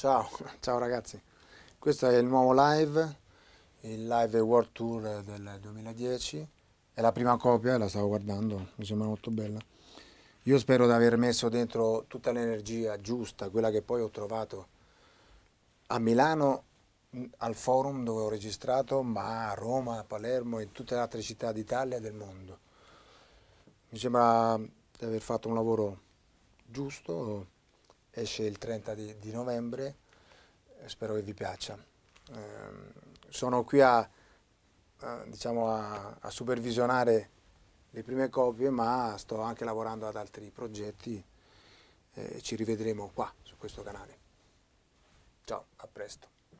Ciao, ciao ragazzi, questo è il nuovo live, il live World Tour del 2010, è la prima copia, la stavo guardando, mi sembra molto bella. Io spero di aver messo dentro tutta l'energia giusta, quella che poi ho trovato a Milano, mm, al forum dove ho registrato, ma a Roma, a Palermo e in tutte le altre città d'Italia e del mondo. Mi sembra di aver fatto un lavoro giusto esce il 30 di, di novembre, eh, spero che vi piaccia. Eh, sono qui a, a, diciamo a, a, supervisionare le prime copie, ma sto anche lavorando ad altri progetti eh, e ci rivedremo qua su questo canale. Ciao, a presto.